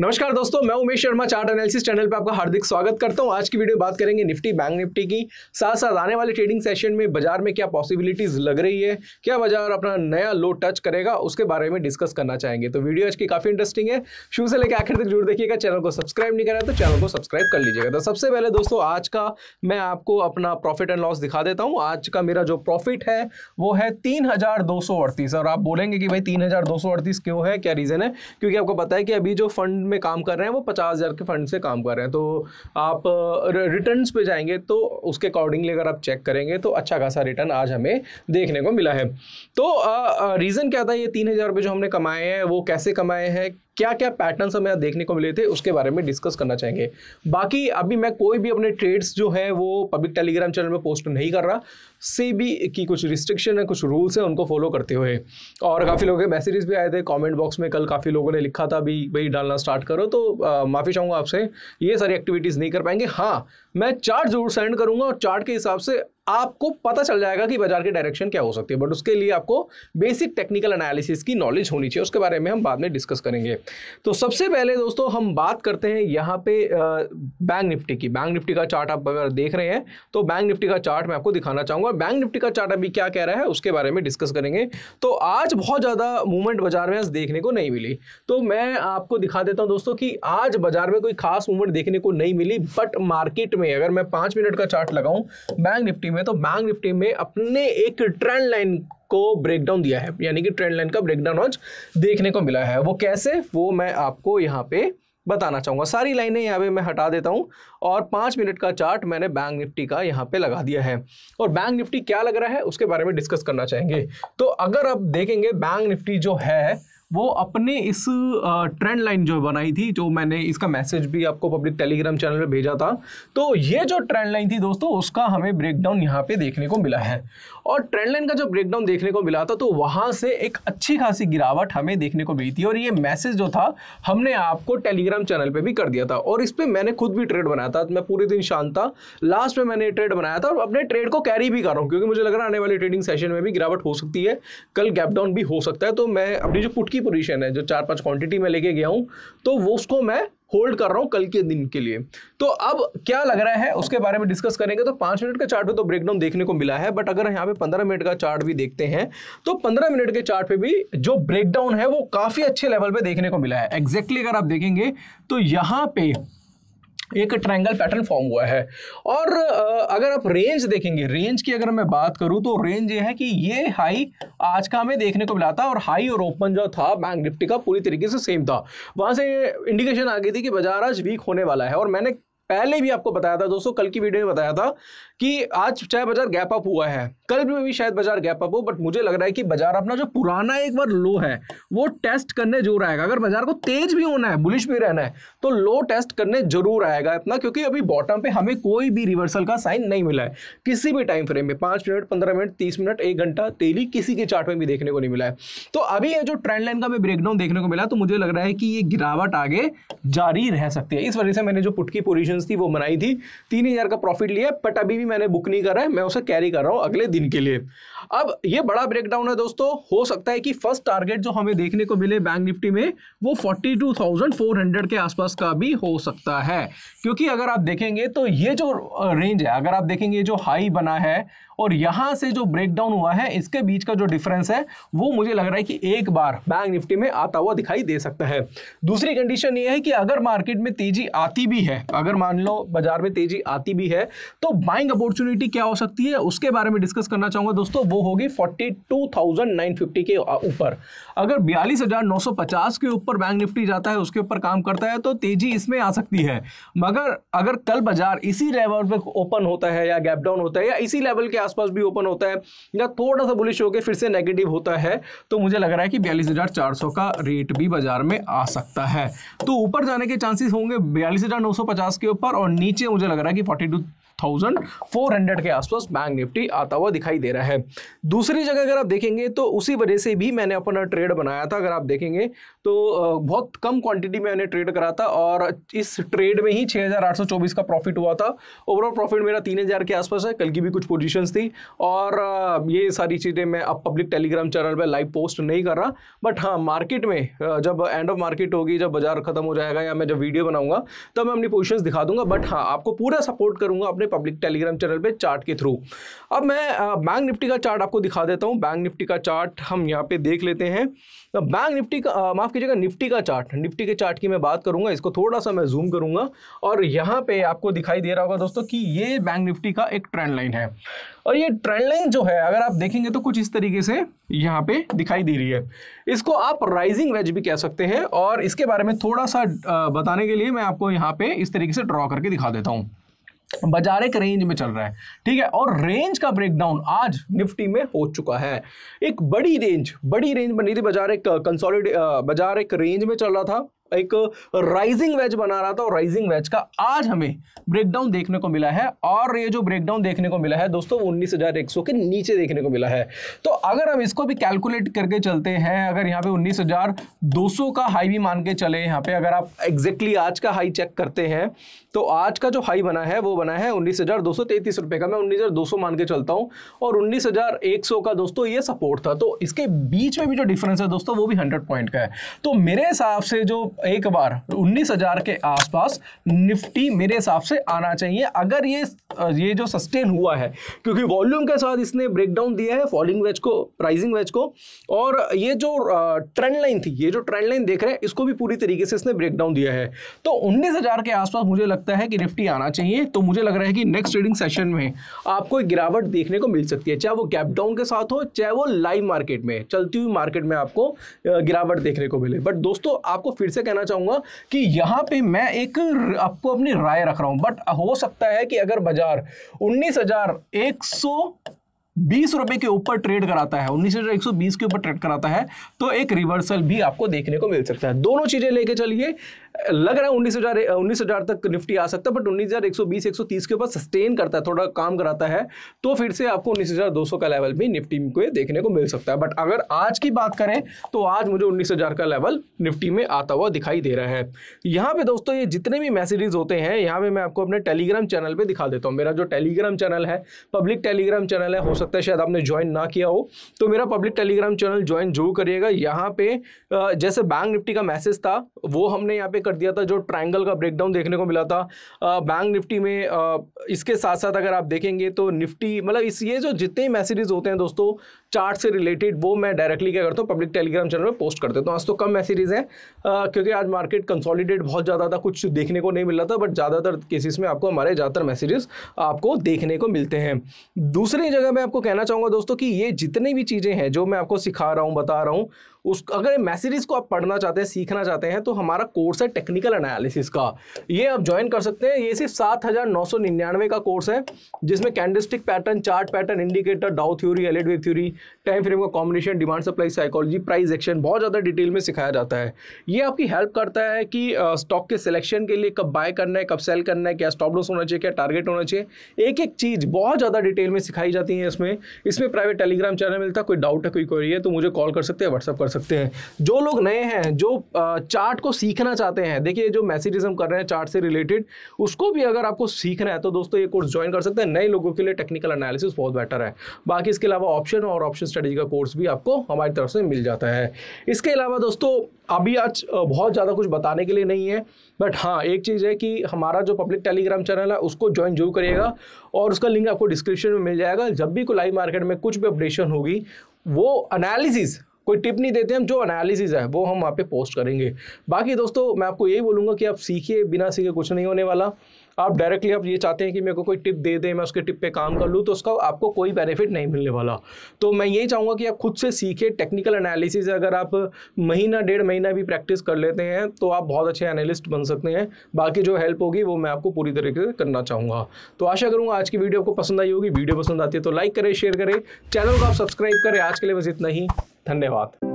नमस्कार दोस्तों मैं Umesh Sharma chart analysis channel पर आपका हार्दिक स्वागत करता हूं आज की वीडियो बात करेंगे निफ्टी बैंक निफ्टी की साथ साथ आने वाले ट्रेडिंग सेशन में बाजार में क्या पॉसिबिलिटीज लग रही है क्या बाजार अपना नया लो टच करेगा उसके बारे में डिस्कस करना चाहेंगे तो वीडियो आज की काफी इंटरेस्टिंग है शुरू से लेकर आखिर तक जरूर देखिएगा चैनल को सब्सक्राइब नहीं करा तो चैनल को सब्सक्राइब कर लीजिएगा तो सबसे पहले दोस्तों आज का मैं आपको अपना प्रॉफिट एंड लॉस दिखा देता हूँ आज का मेरा जो प्रॉफिट है वो है तीन और आप बोलेंगे कि भाई तीन क्यों है क्या रीजन है क्योंकि आपको पता है कि अभी जो फंड फंड में काम कर रहे हैं वो पचास हज़ार के फंड से काम कर रहे हैं तो आप रिटर्न पे जाएंगे तो उसके अकॉर्डिंगली अगर आप चेक करेंगे तो अच्छा खासा रिटर्न आज हमें देखने को मिला है तो रीज़न क्या था ये तीन हज़ार रुपये जो हमने कमाए हैं वो कैसे कमाए हैं क्या क्या पैटर्न हमें देखने को मिले थे उसके बारे में डिस्कस करना चाहेंगे बाकी अभी मैं कोई भी अपने ट्रेड्स जो है वो पब्लिक टेलीग्राम चैनल में पोस्ट नहीं कर रहा सेबी की कुछ रिस्ट्रिक्शन है कुछ रूल्स हैं उनको फॉलो करते हुए और काफ़ी लोगों के मैसेजेस भी आए थे कमेंट बॉक्स में कल काफ़ी लोगों ने लिखा था भी भाई डालना स्टार्ट करो तो माफ़ी चाहूँगा आपसे ये सारी एक्टिविटीज़ नहीं कर पाएंगे हाँ मैं चार्ट जरूर सेंड करूंगा और चार्ट के हिसाब से आपको पता चल जाएगा कि बाजार की डायरेक्शन क्या हो सकती है बट उसके लिए आपको बेसिक टेक्निकल एनालिसिस की नॉलेज होनी चाहिए उसके बारे में हम बाद में डिस्कस करेंगे तो सबसे पहले दोस्तों हम बात करते हैं यहाँ पे बैंक निफ्टी की बैंक निफ्टी का चार्ट आप अगर देख रहे हैं तो बैंक निफ्टी का चार्ट मैं आपको दिखाना चाहूंगा बैंक निफ्टी का चार्ट अभी क्या कह रहा है उसके बारे में डिस्कस करेंगे तो आज बहुत ज़्यादा मूवमेंट बाजार में देखने को नहीं मिली तो मैं आपको दिखा देता हूँ दोस्तों की आज बाजार में कोई खास मूवमेंट देखने को नहीं मिली बट मार्केट में अगर मैं पांच मिनट का चार्ट लगाऊं बैंक निफ्टी में तो बैंक निफ्टी में अपने एक ट्रेंड लाइन को ब्रेकडाउन दिया है यानी कि ट्रेंड लाइन का ब्रेकडाउन आज देखने को मिला है वो कैसे वो मैं आपको यहाँ पे बताना चाहूँगा सारी लाइनें यहाँ पे मैं हटा देता हूँ और पाँच मिनट का चार्ट मैंने बैंक निफ्टी का यहाँ पे लगा दिया है और बैंक निफ्टी क्या लग रहा है उसके बारे में डिस्कस करना चाहेंगे तो अगर आप देखेंगे बैंक निफ्टी जो है वो अपने इस ट्रेंड लाइन जो बनाई थी जो मैंने इसका मैसेज भी आपको पब्लिक टेलीग्राम चैनल पे भेजा था तो ये जो ट्रेंड लाइन थी दोस्तों उसका हमें ब्रेकडाउन यहाँ पे देखने को मिला है और ट्रेंड लाइन का जो ब्रेकडाउन देखने को मिला था तो वहाँ से एक अच्छी खासी गिरावट हमें देखने को मिली थी और ये मैसेज जो था हमने आपको टेलीग्राम चैनल पर भी कर दिया था और इस पर मैंने खुद भी ट्रेड बनाया था मैं पूरे दिन शांत था लास्ट में मैंने ट्रेड बनाया था और अपने ट्रेड को कैरी भी कर रहा हूँ क्योंकि मुझे लग रहा है आने वाले ट्रेडिंग सेशन में भी गिरावट हो सकती है कल गैप डाउन भी हो सकता है तो मैं अपनी जो पुट की पोजीशन है जो चार पांच क्वांटिटी में लेके गया हूं तो वो उसको मैं होल्ड कर रहा हूं कल के दिन के लिए तो अब क्या लग रहा है उसके बारे में डिस्कस करेंगे तो पाँच मिनट का चार्ट पे तो ब्रेकडाउन देखने को मिला है बट अगर यहाँ पे पंद्रह मिनट का चार्ट भी देखते हैं तो पंद्रह मिनट के चार्ट पे भी जो ब्रेकडाउन है वो काफ़ी अच्छे लेवल पे देखने को मिला है एग्जैक्टली exactly अगर आप देखेंगे तो यहाँ पे एक ट्रायंगल पैटर्न फॉर्म हुआ है और अगर आप रेंज देखेंगे रेंज की अगर मैं बात करूं तो रेंज ये है कि ये हाई आज का हमें देखने को मिला था और हाई और ओपन जो था बैंक निफ्टी का पूरी तरीके से सेम था वहां से इंडिकेशन आ गई थी कि बाजार आज वीक होने वाला है और मैंने पहले भी आपको बताया था दोस्तों कल की वीडियो में बताया था कि आज चाहे बाजार गैप अप हुआ है कल भी, भी शायद बाजार गैप अप हो बट मुझे लग रहा है कि बाजार अपना जो पुराना एक बार लो है वो टेस्ट करने जरूर आएगा अगर बाजार को तेज भी होना है बुलिश भी रहना है तो लो टेस्ट करने जरूर आएगा अपना क्योंकि अभी बॉटम पे हमें कोई भी रिवर्सल का साइन नहीं मिला है किसी भी टाइम फ्रेम में पांच मिनट पंद्रह मिनट तीस मिनट एक घंटा तेली किसी के चार्ट में भी देखने को नहीं मिला है तो अभी जो ट्रेंड लाइन का हमें ब्रेकडाउन देखने को मिला तो मुझे लग रहा है कि ये गिरावट आगे जारी रह सकती है इस वजह से मैंने जो पुट की पोजिशन कॉन्फ्रेंस थी वो मनाई थी तीन हज़ार का प्रॉफिट लिया बट अभी भी मैंने बुक नहीं करा है मैं उसे कैरी कर रहा हूँ अगले दिन के लिए अब ये बड़ा ब्रेकडाउन है दोस्तों हो सकता है कि फर्स्ट टारगेट जो हमें देखने को मिले बैंक निफ्टी में वो forty two thousand four hundred के आसपास का भी हो सकता है क्योंकि अगर आप देखेंगे तो ये जो रेंज है अगर आप देखेंगे जो हाई बना है और यहां से जो ब्रेकडाउन हुआ है इसके बीच का जो डिफरेंस है वो मुझे लग रहा है कि एक बार बैंक निफ्टी में आता हुआ दिखाई दे सकता है दूसरी कंडीशन ये है कि अगर मार्केट में तेजी आती भी है अगर मान लो बाजार में तेजी आती भी है तो बाइंग अपॉर्चुनिटी क्या हो सकती है उसके बारे में डिस्कस करना चाहूंगा दोस्तों वो होगी फोर्टी के ऊपर अगर बयालीस के ऊपर बैंक निफ्टी जाता है उसके ऊपर काम करता है तो तेजी इसमें आ सकती है मगर अगर कल बाजार इसी लेवल पर ओपन होता है या गैप डाउन होता है या इसी लेवल के आसपास भी ओपन होता है या थोड़ा सा बुलिश होकर फिर से नेगेटिव होता है तो मुझे लग रहा है कि बयालीस हज़ार चार सौ का रेट भी बाजार में आ सकता है तो ऊपर जाने के चांसेस होंगे बयालीस हज़ार नौ सौ पचास के ऊपर और नीचे मुझे लग रहा है कि forty two thousand four hundred के आसपास बैंक निफ्टी आता हुआ दिखाई दे रहा है दूसरी जगह अगर आप देखेंगे तो उसी वजह से भी मैंने अपना ट्रेड बनाया था अगर आप देखेंगे तो बहुत कम क्वांटिटी में मैंने ट्रेड करा था और इस ट्रेड में ही 6,824 का प्रॉफिट हुआ था ओवरऑल प्रॉफिट मेरा 3,000 के आसपास है कल की भी कुछ पोजीशंस थी और ये सारी चीज़ें मैं अब पब्लिक टेलीग्राम चैनल पर लाइव पोस्ट नहीं कर रहा बट हाँ मार्केट में जब एंड ऑफ मार्केट होगी जब बाजार खत्म हो जाएगा या मैं जब वीडियो बनाऊंगा तब तो मैं अपनी पोजिशन दिखा दूंगा बट हाँ आपको पूरा सपोर्ट करूंगा अपने पब्लिक टेलीग्राम चैनल पे चार्ट के थ्रू अब मैं बैंक निफ्टी का चार्ट आपको दिखा देता हूँ बैंक निफ्टी का चार्ट हम यहाँ पे देख लेते हैं तो बैंक निफ्टी का माफ़ कीजिएगा निफ्टी का चार्ट निफ्टी के चार्ट की मैं बात करूँगा इसको थोड़ा सा मैं जूम करूँगा और यहाँ पर आपको दिखाई दे रहा होगा दोस्तों कि ये बैंक निफ्टी का एक ट्रेंड लाइन है और ये ट्रेंड लाइन जो है अगर आप देखेंगे तो कुछ इस तरीके से यहाँ पे दिखाई दे रही है इसको आप राइजिंग वेज भी कह सकते हैं और इसके बारे में थोड़ा सा बताने के लिए मैं आपको यहाँ पे इस तरीके से ड्रॉ करके दिखा देता हूँ बाजार एक रेंज में चल रहा है ठीक है और रेंज का ब्रेकडाउन आज निफ्टी में हो चुका है एक बड़ी रेंज बड़ी रेंज बनी थी बाजार एक कंसोलिडेट बाजार एक रेंज में चल रहा था एक राइजिंग वेज बना रहा था और राइजिंग वेज का आज हमें ब्रेकडाउन देखने को मिला है और ये जो ब्रेकडाउन देखने को मिला है दोस्तों वो उन्नीस के नीचे देखने को मिला है तो अगर हम इसको भी कैलकुलेट करके चलते हैं अगर यहाँ पे उन्नीस हजार दो सौ का हाई भी मान के चले यहाँ पे अगर आप एग्जैक्टली आज का हाई चेक करते हैं तो आज का जो हाई बना है वो बना है उन्नीस रुपए का मैं उन्नीस मान के चलता हूँ और उन्नीस का दोस्तों ये सपोर्ट था तो इसके बीच में भी जो डिफरेंस है दोस्तों वो भी हंड्रेड पॉइंट का है तो मेरे हिसाब से जो एक बार उन्नीस हजार के आसपास निफ्टी मेरे हिसाब से आना चाहिए अगर ये ये जो सस्टेन हुआ है क्योंकि वॉल्यूम के साथ इसने ब्रेकडाउन दिया है फॉलिंग वेज को प्राइजिंग वेज को और ये जो ट्रेंड लाइन थी ये जो ट्रेंड लाइन देख रहे हैं इसको भी पूरी तरीके से इसने ब्रेकडाउन दिया है तो उन्नीस हजार के आसपास मुझे लगता है कि निफ्टी आना चाहिए तो मुझे लग रहा है कि नेक्स्ट ट्रेडिंग सेशन में आपको एक गिरावट देखने को मिल सकती है चाहे वो गैपडाउन डाउन के साथ हो चाहे वो लाइव मार्केट में चलती हुई मार्केट में आपको गिरावट देखने को मिले बट दोस्तों आपको फिर से कहना चाहूंगा कि यहां पे मैं एक आपको अपनी राय रख रहा हूं बट हो सकता है कि अगर बाजार उन्नीस हजार एक सौ बीस रुपए के ऊपर ट्रेड कराता है उन्नीस हजार एक सौ बीस के ऊपर ट्रेड कराता है तो एक रिवर्सल भी आपको देखने को मिल सकता है दोनों चीजें लेके चलिए लग रहा है उन्नीस हजार उन्नीस हजार तक निफ्टी आ सकता है बट उन्नीस हजार एक सौ बीस एक सौ तीस के ऊपर सस्टेन करता है थोड़ा काम कराता है तो फिर से आपको उन्नीस हजार दो सौ का लेवल भी निफ्टी को देखने को मिल सकता है बट अगर आज की बात करें तो आज मुझे उन्नीस हजार का लेवल निफ्टी में आता हुआ दिखाई दे रहा है यहाँ पे दोस्तों ये जितने भी मैसेजेस होते हैं यहाँ पे मैं आपको अपने टेलीग्राम चैनल पर दिखा देता हूँ मेरा जो टेलीग्राम चैनल है पब्लिक टेलीग्राम चैनल है हो सकता है शायद आपने ज्वाइन ना किया हो तो मेरा पब्लिक टेलीग्राम चैनल ज्वाइन जरूर करिएगा यहाँ पे जैसे बैंक निफ्टी का मैसेज था वो हमने यहाँ पे कर दिया था जो ट्रायंगल का ब्रेकडाउन देखने को मिला था बैंक निफ्टी में आ, इसके साथ साथ अगर आप देखेंगे तो निफ्टी मतलब इस ये जो जितने मैसेजेस होते हैं दोस्तों चार्ट से रिलेटेड वो मैं डायरेक्टली क्या करता हूँ पब्लिक टेलीग्राम चैनल पर पोस्ट करते तो आज तो कम मैसेजेज हैं क्योंकि आज मार्केट कंसोलिडेट बहुत ज़्यादा था कुछ देखने को नहीं मिल रहा था बट ज़्यादातर केसेस में आपको हमारे ज़्यादातर मैसेजेस आपको देखने को मिलते हैं दूसरी जगह मैं आपको कहना चाहूँगा दोस्तों कि ये जितने भी चीज़ें हैं जो मैं आपको सिखा रहा हूँ बता रहा हूँ उस अगर मैसेजेस को आप पढ़ना चाहते हैं सीखना चाहते हैं तो हमारा कोर्स है टेक्निकल एनालिसिस का ये आप ज्वाइन कर सकते हैं ये सिर्फ सात हज़ार नौ सौ निन्यानवे का कोर्स है जिसमें candlestick pattern chart pattern indicator Dow theory Elliott wave theory time frame का combination demand supply psychology price action बहुत ज़्यादा डिटेल में सिखाया जाता है ये आपकी हेल्प करता है कि स्टॉक के सिलेक्शन के लिए कब बाय करना है कब सेल करना है क्या स्टॉप लॉस होना चाहिए क्या टारगेट होना चाहिए एक एक चीज़ बहुत ज़्यादा डिटेल में सिखाई जाती है इसमें इसमें प्राइवेट टेलीग्राम चैनल मिलता है कोई डाउट है कोई क्वेरी है तो मुझे कॉल कर सकते हैं व्हाट्सअप कर सकते हैं जो लोग नए हैं जो चार्ट को सीखना चाहते हैं देखिए जो मैसेजेस हम कर रहे हैं चार्ट से रिलेटेड उसको भी अगर आपको सीखना है तो दोस्तों ये कोर्स ज्वाइन कर सकते हैं नए लोगों के लिए टेक्निकल एनालिसिस बहुत बेटर है बाकी इसके अलावा ऑप्शन और ऑप्शन स्टडीज का कोर्स भी आपको हमारी तरफ से मिल जाता है इसके अलावा दोस्तों अभी आज बहुत ज़्यादा कुछ बताने के लिए नहीं है बट हाँ एक चीज़ है कि हमारा जो पब्लिक टेलीग्राम चैनल है उसको ज्वाइन जरूर करिएगा और उसका लिंक आपको डिस्क्रिप्शन में मिल जाएगा जब भी कोई लाइव मार्केट में कुछ भी अपडेशन होगी वो एनालिसिस कोई टिप नहीं देते हम जो एनालिसिस है वो हम वहाँ पे पोस्ट करेंगे बाकी दोस्तों मैं आपको यही बोलूँगा कि आप सीखिए बिना सीखे कुछ नहीं होने वाला आप डायरेक्टली आप ये चाहते हैं कि मेरे को कोई टिप दे दे मैं उसके टिप पे काम कर लूँ तो उसका आपको कोई बेनिफिट नहीं मिलने वाला तो मैं यही चाहूँगा कि आप खुद से सीखे टेक्निकल एनालिसिस अगर आप महीना डेढ़ महीना भी प्रैक्टिस कर लेते हैं तो आप बहुत अच्छे एनालिस्ट बन सकते हैं बाकी जो हेल्प होगी वो मैं आपको पूरी तरीके से करना चाहूँगा तो आशा करूँगा आज की वीडियो आपको पसंद आई होगी वीडियो पसंद आती है तो लाइक करें शेयर करें चैनल को आप सब्सक्राइब करें आज के लिए बस इतना ही धन्यवाद